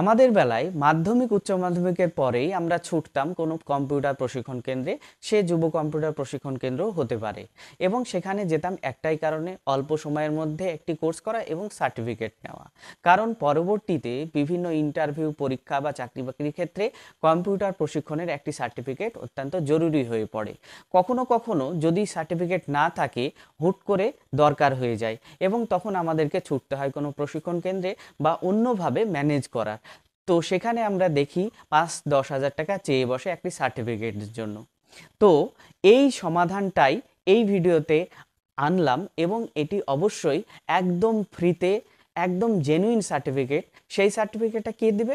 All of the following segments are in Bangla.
আমাদের বেলায় মাধ্যমিক উচ্চ মাধ্যমিকের পরেই আমরা ছুটতাম কোনো কম্পিউটার প্রশিক্ষণ কেন্দ্রে সে যুব কম্পিউটার প্রশিক্ষণ কেন্দ্র হতে পারে এবং সেখানে যেতাম একটাই কারণে অল্প সময়ের মধ্যে একটি কোর্স করা এবং সার্টিফিকেট নেওয়া কারণ পরবর্তীতে বিভিন্ন ইন্টারভিউ পরীক্ষা বা চাকরি বাকরির ক্ষেত্রে কম্পিউটার প্রশিক্ষণের একটি সার্টিফিকেট অত্যন্ত জরুরি হয়ে পড়ে কখনো কখনো যদি সার্টিফিকেট না থাকে হুট করে দরকার হয়ে যায় এবং তখন আমাদেরকে ছুটতে হয় কোনো প্রশিক্ষণ কেন্দ্রে বা অন্যভাবে ম্যানেজ করা টাকার তো সেখানে আমরা দেখি পাঁচ দশ হাজার টাকা চেয়ে বসে একটি সার্টিফিকেটের জন্য তো এই সমাধানটাই এই ভিডিওতে আনলাম এবং এটি অবশ্যই একদম ফ্রিতে একদম জেনুইন সার্টিফিকেট সেই সার্টিফিকেটটা কে দেবে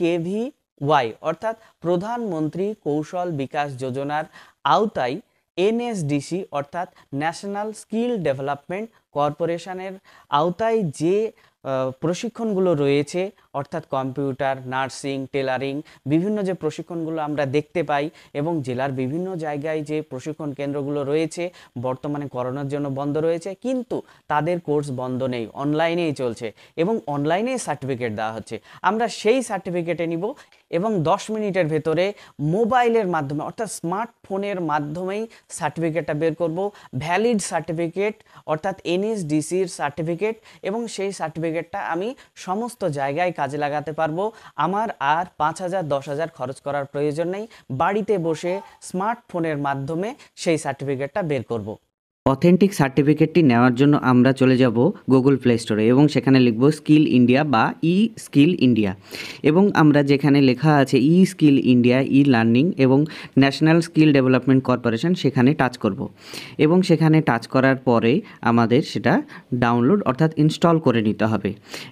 কে ভি ওয়াই অর্থাৎ প্রধানমন্ত্রী কৌশল বিকাশ যোজনার আওতায় এনএসডিসি অর্থাৎ ন্যাশনাল স্কিল ডেভেলপমেন্ট কর্পোরেশনের আওতায় যে প্রশিক্ষণগুলো রয়েছে অর্থাৎ কম্পিউটার নার্সিং টেলারিং বিভিন্ন যে প্রশিক্ষণগুলো আমরা দেখতে পাই এবং জেলার বিভিন্ন জায়গায় যে প্রশিক্ষণ কেন্দ্রগুলো রয়েছে বর্তমানে করোনার জন্য বন্ধ রয়েছে কিন্তু তাদের কোর্স বন্ধ নেই অনলাইনেই চলছে এবং অনলাইনেই সার্টিফিকেট দেওয়া হচ্ছে আমরা সেই সার্টিফিকেটে নিব এবং দশ মিনিটের ভেতরে মোবাইলের মাধ্যমে অর্থাৎ স্মার্টফোনের মাধ্যমেই সার্টিফিকেটটা বের করব ভ্যালিড সার্টিফিকেট অর্থাৎ এনএসডিসির সার্টিফিকেট এবং সেই সার্টিফিকেটটা আমি সমস্ত জায়গায় কাজে লাগাতে পারবো আমার আর পাঁচ হাজার দশ হাজার খরচ করার প্রয়োজন নেই বাড়িতে বসে স্মার্টফোনের মাধ্যমে সেই সার্টিফিকেটটা বের করব অথেন্টিক সার্টিফিকেটটি নেওয়ার জন্য আমরা চলে যাব গুগল প্লে স্টোরে এবং সেখানে লিখব স্কিল ইন্ডিয়া বা ই স্কিল ইন্ডিয়া এবং আমরা যেখানে লেখা আছে e skill India e learning এবং ন্যাশনাল স্কিল ডেভেলপমেন্ট কর্পোরেশন সেখানে টাচ করব এবং সেখানে টাচ করার পরে আমাদের সেটা ডাউনলোড অর্থাৎ ইনস্টল করে নিতে হবে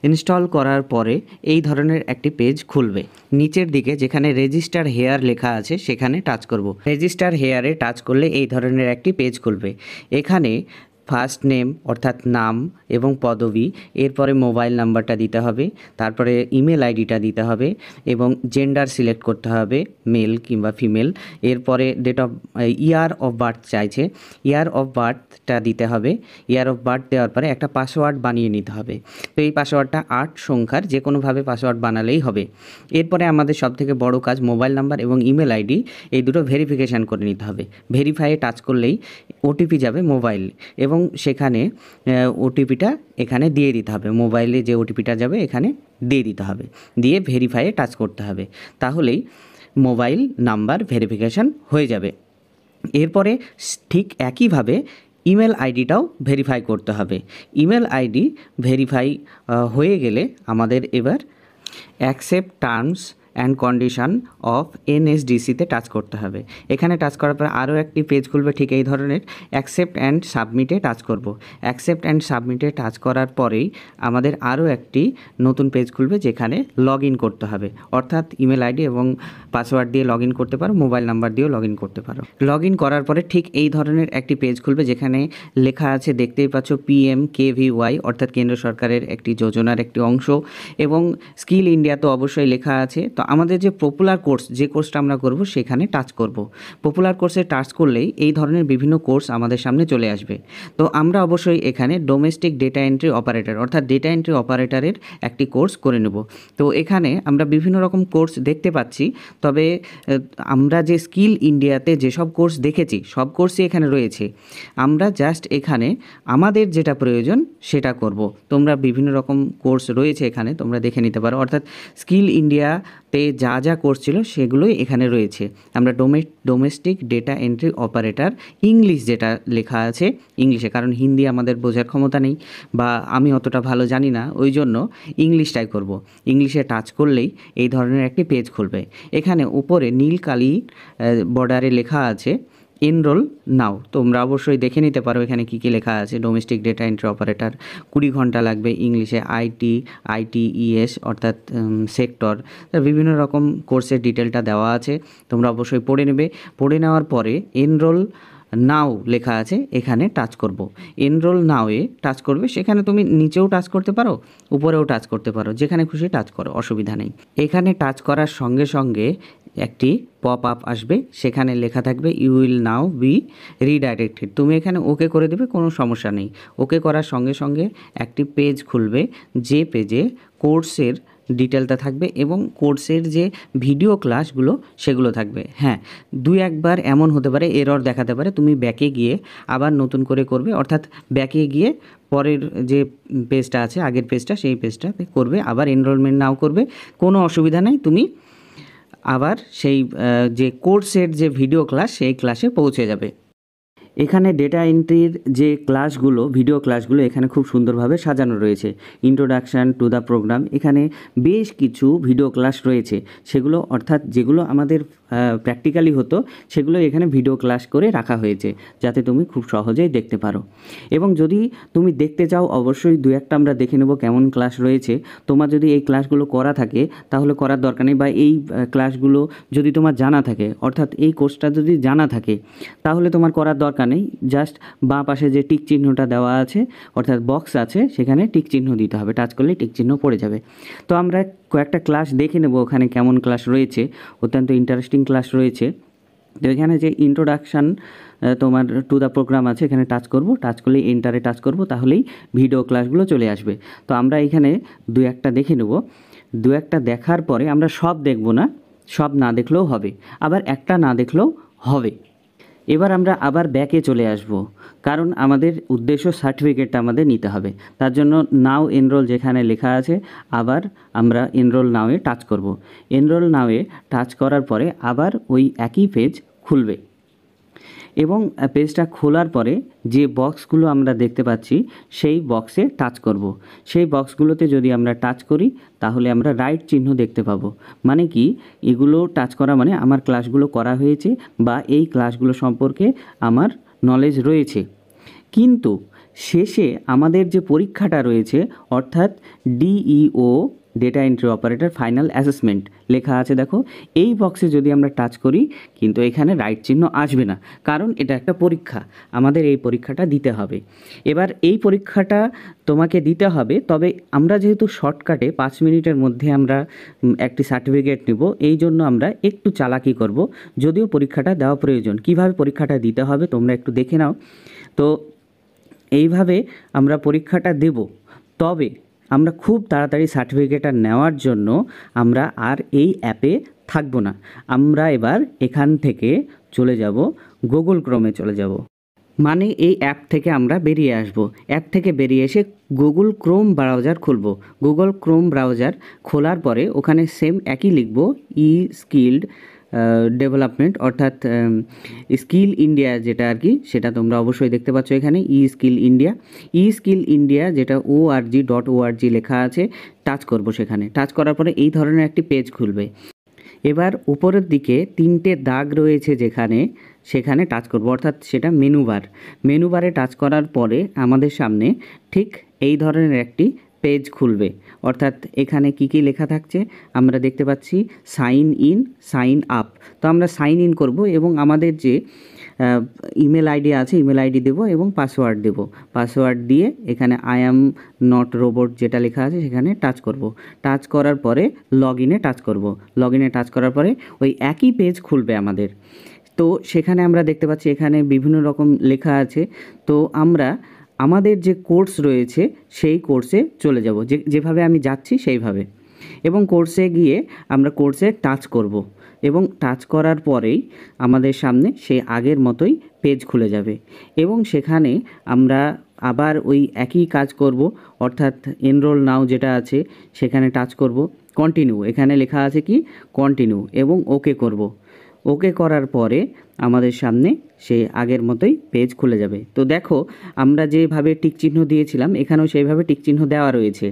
ইনস্টল করার পরে এই ধরনের একটি পেজ খুলবে নিচের দিকে যেখানে রেজিস্টার হেয়ার লেখা আছে সেখানে টাচ করব রেজিস্টার হেয়ারে টাচ করলে এই ধরনের একটি পেজ খুলবে এখানে ফার্স্ট নেম অর্থাৎ নাম এবং পদবি এরপরে মোবাইল নাম্বারটা দিতে হবে তারপরে ইমেল আইডিটা দিতে হবে এবং জেন্ডার সিলেক্ট করতে হবে মেল কিংবা ফিমেল এরপরে date of year of birth চাইছে ইয়ার অফ বার্থটা দিতে হবে ইয়ার অফ বার্থ দেওয়ার পরে একটা পাসওয়ার্ড বানিয়ে নিতে হবে তো এই পাসওয়ার্ডটা আট সংখ্যার যে কোনোভাবে পাসওয়ার্ড বানালেই হবে এরপরে আমাদের সবথেকে বড় কাজ মোবাইল নাম্বার এবং ইমেল আইডি এই দুটো ভেরিফিকেশান করে নিতে হবে ভেরিফাইয়ে টাচ করলেই ওটিপি যাবে মোবাইল এবং এবং সেখানে ওটিপিটা এখানে দিয়ে দিতে হবে মোবাইলে যে ওটিপিটা যাবে এখানে দিয়ে দিতে হবে দিয়ে ভেরিফাইয়ে টাচ করতে হবে তাহলেই মোবাইল নাম্বার ভেরিফিকেশান হয়ে যাবে এরপরে ঠিক একইভাবে ইমেল আইডিটাও ভেরিফাই করতে হবে ইমেল আইডি ভেরিফাই হয়ে গেলে আমাদের এবার accept terms and condition of এনএসডিসিতে টাচ করতে হবে এখানে টাচ করার পর আরও একটি পেজ খুলবে ঠিক এই ধরনের অ্যাকসেপ্ট অ্যান্ড সাবমিটে টাচ করব অ্যাকসেপ্ট অ্যান্ড সাবমিটে টাচ করার পরেই আমাদের আরও একটি নতুন পেজ খুলবে যেখানে লগ ইন করতে হবে অর্থাৎ ইমেল আইডি এবং পাসওয়ার্ড দিয়ে লগ ইন করতে পারো মোবাইল নাম্বার দিয়েও লগ ইন করতে পারো লগ ইন করার পরে ঠিক এই ধরনের একটি পেজ খুলবে যেখানে লেখা আছে দেখতেই পাচ্ছ পিএম কে ভি ওয়াই অর্থাৎ কেন্দ্র সরকারের একটি যোজনার একটি অংশ এবং স্কিল ইন্ডিয়া তো অবশ্যই লেখা আছে তো আমাদের যে পপুলার কোর্স যে কোর্সটা আমরা করব সেখানে টাচ করব। পপুলার কোর্সে টাচ করলেই এই ধরনের বিভিন্ন কোর্স আমাদের সামনে চলে আসবে তো আমরা অবশ্যই এখানে ডোমেস্টিক ডেটা এন্ট্রি অপারেটর অর্থাৎ ডেটা এন্ট্রি অপারেটরের একটি কোর্স করে নেব তো এখানে আমরা বিভিন্ন রকম কোর্স দেখতে পাচ্ছি তবে আমরা যে স্কিল ইন্ডিয়াতে যেসব কোর্স দেখেছি সব কোর্সই এখানে রয়েছে আমরা জাস্ট এখানে আমাদের যেটা প্রয়োজন সেটা করব তোমরা বিভিন্ন রকম কোর্স রয়েছে এখানে তোমরা দেখে নিতে পারো অর্থাৎ স্কিল ইন্ডিয়া তে যা যা করছিল সেগুলোই এখানে রয়েছে আমরা ডোমে domestic data entry operator English যেটা লেখা আছে ইংলিশে কারণ হিন্দি আমাদের বোঝার ক্ষমতা নেই বা আমি অতটা ভালো জানি না ওই জন্য ইংলিশটাই করব ইংলিশে টাচ করলেই এই ধরনের একটি পেজ খুলবে এখানে উপরে নীল কালি বর্ডারে লেখা আছে এনরোল নাও তোমরা অবশ্যই দেখে নিতে পারো এখানে কী কী লেখা আছে ডোমেস্টিক ডেটা এন্ট্রি অপারেটর কুড়ি ঘন্টা লাগবে ইংলিশে আইটি আইটিইএস e অর্থাৎ সেক্টর বিভিন্ন রকম কোর্সের ডিটেলটা দেওয়া আছে তোমরা অবশ্যই পড়ে নেবে পড়ে নেওয়ার পরে এনরোল নাও লেখা আছে এখানে টাচ করব। এনরোল নাওয়ে টাচ করবে সেখানে তুমি নিচেও টাচ করতে পারো উপরেও টাচ করতে পারো যেখানে খুশি টাচ করো অসুবিধা নেই এখানে টাচ করার সঙ্গে সঙ্গে একটি পপ আপ আসবে সেখানে লেখা থাকবে you will now be redirected তুমি এখানে ওকে করে দেবে কোনো সমস্যা নেই ওকে করার সঙ্গে সঙ্গে একটি পেজ খুলবে যে পেজে কোর্সের ডিটেলটা থাকবে এবং কোর্সের যে ভিডিও ক্লাসগুলো সেগুলো থাকবে হ্যাঁ দুই একবার এমন হতে পারে এরর দেখাতে পারে তুমি ব্যাকে গিয়ে আবার নতুন করে করবে অর্থাৎ ব্যাকে গিয়ে পরের যে পেজটা আছে আগের পেজটা সেই পেজটাতে করবে আবার এনরোলমেন্ট নাও করবে কোনো অসুবিধা নাই তুমি আবার সেই যে কোর্সের যে ভিডিও ক্লাস সেই ক্লাসে পৌঁছে যাবে এখানে ডেটা এন্ট্রির যে ক্লাসগুলো ভিডিও ক্লাসগুলো এখানে খুব সুন্দরভাবে সাজানো রয়েছে ইন্ট্রোডাকশান টু দ্য প্রোগ্রাম এখানে বেশ কিছু ভিডিও ক্লাস রয়েছে সেগুলো অর্থাৎ যেগুলো আমাদের প্র্যাকটিক্যালি হতো সেগুলো এখানে ভিডিও ক্লাস করে রাখা হয়েছে যাতে তুমি খুব সহজেই দেখতে পারো এবং যদি তুমি দেখতে চাও অবশ্যই দু একটা আমরা দেখে নেব কেমন ক্লাস রয়েছে তোমার যদি এই ক্লাসগুলো করা থাকে তাহলে করার দরকার নেই বা এই ক্লাসগুলো যদি তোমার জানা থাকে অর্থাৎ এই কোর্সটা যদি জানা থাকে তাহলে তোমার করার দরকার দরকার নেই জাস্ট বাঁ পাশে যে টিক চিহ্নটা দেওয়া আছে অর্থাৎ বক্স আছে সেখানে টিক চিহ্ন দিতে হবে টাচ করলে টিক চিহ্ন পড়ে যাবে তো আমরা কয়েকটা ক্লাস দেখে নেব ওখানে কেমন ক্লাস রয়েছে অত্যন্ত ইন্টারেস্টিং ক্লাস রয়েছে তো এখানে যে ইন্ট্রোডাকশান তোমার টু দ্য প্রোগ্রাম আছে এখানে টাচ করব টাচ করলে এন্টারে টাচ করব তাহলেই ভিডিও ক্লাসগুলো চলে আসবে তো আমরা এখানে দু একটা দেখে নেব দু একটা দেখার পরে আমরা সব দেখব না সব না দেখলেও হবে আবার একটা না দেখলেও হবে এবার আমরা আবার ব্যাকে চলে আসব কারণ আমাদের উদ্দেশ্য সার্টিফিকেটটা আমাদের নিতে হবে তার জন্য নাও এনরোল যেখানে লেখা আছে আবার আমরা এনরোল নাওয়ে টাচ করব এনরোল নাওয়ে টাচ করার পরে আবার ওই একই পেজ খুলবে এবং পেজটা খোলার পরে যে বক্সগুলো আমরা দেখতে পাচ্ছি সেই বক্সে টাচ করব। সেই বক্সগুলোতে যদি আমরা টাচ করি তাহলে আমরা রাইট চিহ্ন দেখতে পাবো মানে কি এগুলো টাচ করা মানে আমার ক্লাসগুলো করা হয়েছে বা এই ক্লাসগুলো সম্পর্কে আমার নলেজ রয়েছে কিন্তু শেষে আমাদের যে পরীক্ষাটা রয়েছে অর্থাৎ DEO data entry operator final assessment লেখা আছে দেখো এই বক্সে যদি আমরা টাচ করি কিন্তু এখানে রাইট চিহ্ন আসবে না কারণ এটা একটা পরীক্ষা আমাদের এই পরীক্ষাটা দিতে হবে এবার এই পরীক্ষাটা তোমাকে দিতে হবে তবে আমরা যেহেতু শর্টকাটে পাঁচ মিনিটের মধ্যে আমরা একটি সার্টিফিকেট নেব এই জন্য আমরা একটু চালাকি করব যদিও পরীক্ষাটা দেওয়া প্রয়োজন কিভাবে পরীক্ষাটা দিতে হবে তোমরা একটু দেখে নাও তো এইভাবে আমরা পরীক্ষাটা দেব তবে আমরা খুব তাড়াতাড়ি সার্টিফিকেটটা নেওয়ার জন্য আমরা আর এই অ্যাপে থাকবো না আমরা এবার এখান থেকে চলে যাব গুগল ক্রোমে চলে যাব মানে এই অ্যাপ থেকে আমরা বেরিয়ে আসব অ্যাপ থেকে বেরিয়ে এসে গুগল ক্রোম ব্রাউজার খুলব গুগল ক্রোম ব্রাউজার খোলার পরে ওখানে সেম একই লিখব ই স্কিল্ড ডেভেলপমেন্ট অর্থাৎ স্কিল ইন্ডিয়া যেটা আর কি সেটা তোমরা অবশ্যই দেখতে পাচ্ছ এখানে e skill India e skill India যেটা ও আর জি ডট ও আর জি লেখা আছে টাচ করব সেখানে টাচ করার পরে এই ধরনের একটি পেজ খুলবে এবার উপরের দিকে তিনটে দাগ রয়েছে যেখানে সেখানে টাচ করব অর্থাৎ সেটা মেনু বার মেনু বারে টাচ করার পরে আমাদের সামনে ঠিক এই ধরনের একটি পেজ খুলবে অর্থাৎ এখানে কি কি লেখা থাকছে আমরা দেখতে পাচ্ছি সাইন ইন সাইন আপ তো আমরা সাইন ইন করব এবং আমাদের যে ইমেল আইডি আছে ইমেল আইডি দেবো এবং পাসওয়ার্ড দেব পাসওয়ার্ড দিয়ে এখানে আই অ্যাম নট রোবট যেটা লেখা আছে সেখানে টাচ করব টাচ করার পরে লগ ইনে টাচ করব লগ ইনে টাচ করার পরে ওই একই পেজ খুলবে আমাদের তো সেখানে আমরা দেখতে পাচ্ছি এখানে বিভিন্ন রকম লেখা আছে তো আমরা আমাদের যে কোর্স রয়েছে সেই কোর্সে চলে যাব যে যেভাবে আমি যাচ্ছি সেইভাবে এবং কোর্সে গিয়ে আমরা কোর্সে টাচ করব এবং টাচ করার পরেই আমাদের সামনে সেই আগের মতোই পেজ খুলে যাবে এবং সেখানে আমরা আবার ওই একই কাজ করব অর্থাৎ এনরোল নাও যেটা আছে সেখানে টাচ করব কন্টিনিউ এখানে লেখা আছে কি কন্টিনিউ এবং ওকে করব ওকে করার পরে আমাদের সামনে সেই আগের মতোই পেজ খুলে যাবে তো দেখো আমরা যেভাবে টিক চিহ্ন দিয়েছিলাম এখানেও সেইভাবে টিক চিহ্ন দেওয়া রয়েছে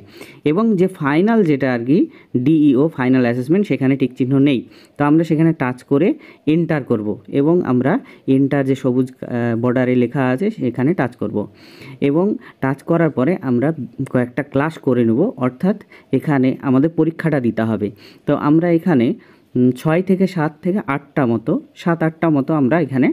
এবং যে ফাইনাল যেটা আর কি ডিইও ফাইনাল অ্যাসেসমেন্ট সেখানে টিক চিহ্ন নেই তো আমরা সেখানে টাচ করে এন্টার করব এবং আমরা এন্টার যে সবুজ বর্ডারে লেখা আছে সেখানে টাচ করব এবং টাচ করার পরে আমরা কয়েকটা ক্লাস করে নেব অর্থাৎ এখানে আমাদের পরীক্ষাটা দিতে হবে তো আমরা এখানে ছয় থেকে সাত থেকে আটটা মতো সাত আটটা মতো আমরা এখানে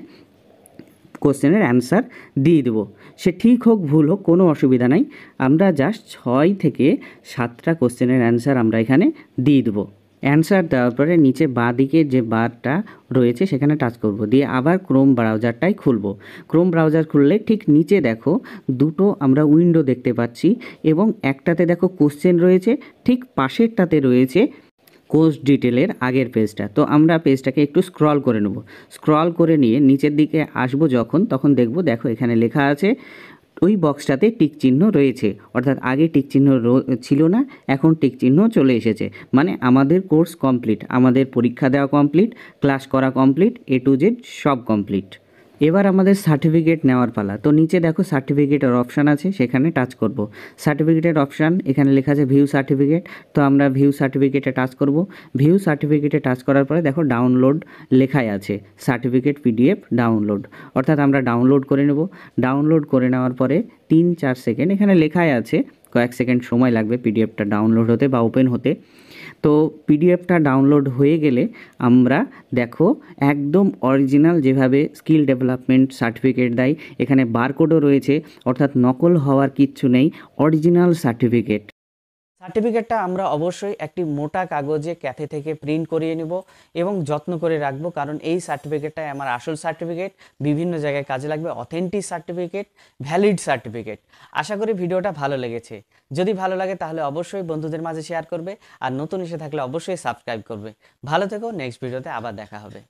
কোশ্চেনের অ্যান্সার দিয়ে দেবো সে ঠিক হোক ভুল হোক কোনো অসুবিধা নাই আমরা জাস্ট ছয় থেকে সাতটা কোশ্চেনের অ্যান্সার আমরা এখানে দিয়ে দেবো অ্যান্সার দেওয়ার পরে নিচে বাঁ দিকে যে বারটা রয়েছে সেখানে টাচ করব দিয়ে আবার ক্রোম ব্রাউজারটাই খুলব ক্রোম ব্রাউজার খুললে ঠিক নিচে দেখো দুটো আমরা উইন্ডো দেখতে পাচ্ছি এবং একটাতে দেখো কোশ্চেন রয়েছে ঠিক পাশেরটাতে রয়েছে কোর্স ডিটেলের আগের পেজটা তো আমরা পেজটাকে একটু স্ক্রল করে নেব স্ক্রল করে নিয়ে নিচের দিকে আসব যখন তখন দেখব দেখো এখানে লেখা আছে ওই বক্সটাতে টিক চিহ্ন রয়েছে অর্থাৎ আগে টিক চিহ্ন ছিল না এখন টিক চিহ্ন চলে এসেছে মানে আমাদের কোর্স কমপ্লিট আমাদের পরীক্ষা দেওয়া কমপ্লিট ক্লাস করা কমপ্লিট এ টু জেড সব কমপ্লিট এবার আমাদের সার্টিফিকেট নেওয়ার পালা তো নিচে দেখো সার্টিফিকেটের অপশান আছে সেখানে টাচ করব সার্টিফিকেটের অপশান এখানে লেখা আছে ভিউ সার্টিফিকেট তো আমরা ভিউ সার্টিফিকেটে টাচ করব ভিউ সার্টিফিকেটে টাচ করার পরে দেখো ডাউনলোড লেখাই আছে সার্টিফিকেট পিডিএফ ডাউনলোড অর্থাৎ আমরা ডাউনলোড করে নেব ডাউনলোড করে নেওয়ার পরে তিন চার সেকেন্ড এখানে লেখাই আছে কয়েক সেকেন্ড সময় লাগবে পিডিএফটা ডাউনলোড হতে বা ওপেন হতে তো পিডিএফটা ডাউনলোড হয়ে গেলে আমরা দেখো একদম অরিজিনাল যেভাবে স্কিল ডেভেলপমেন্ট সার্টিফিকেট দেয় এখানে বারকোডও রয়েছে অর্থাৎ নকল হওয়ার কিচ্ছু নেই অরিজিনাল সার্টিফিকেট সার্টিফিকেটটা আমরা অবশ্যই একটি মোটা কাগজে ক্যাথে থেকে প্রিন্ট করিয়ে নেব এবং যত্ন করে রাখবো কারণ এই সার্টিফিকেটটাই আমার আসল সার্টিফিকেট বিভিন্ন জায়গায় কাজে লাগবে অথেন্টিক সার্টিফিকেট ভ্যালিড সার্টিফিকেট আশা করি ভিডিওটা ভালো লেগেছে যদি ভালো লাগে তাহলে অবশ্যই বন্ধুদের মাঝে শেয়ার করবে আর নতুন এসে থাকলে অবশ্যই সাবস্ক্রাইব করবে ভালো থেকো নেক্সট ভিডিওতে আবার দেখা হবে